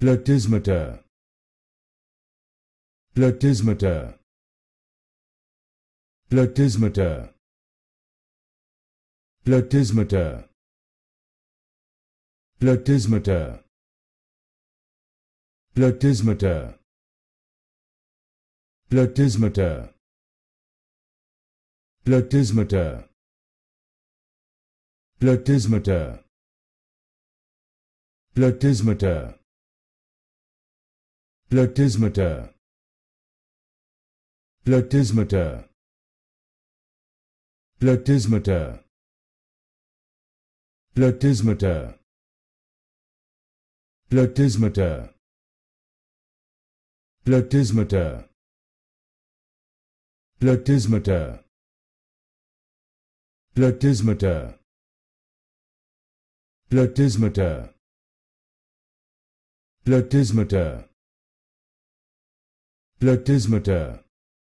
Platysmata Platysmata Platysmata Platysmata Platysmata Platysmata Platysmata Platysmata Platysmata Platysmata Plotismeter Plotismeter Plotismeter Plotismeter Plotismeter Plotismeter Plotismeter Plotismeter Plotismeter Plotismeter Platysmator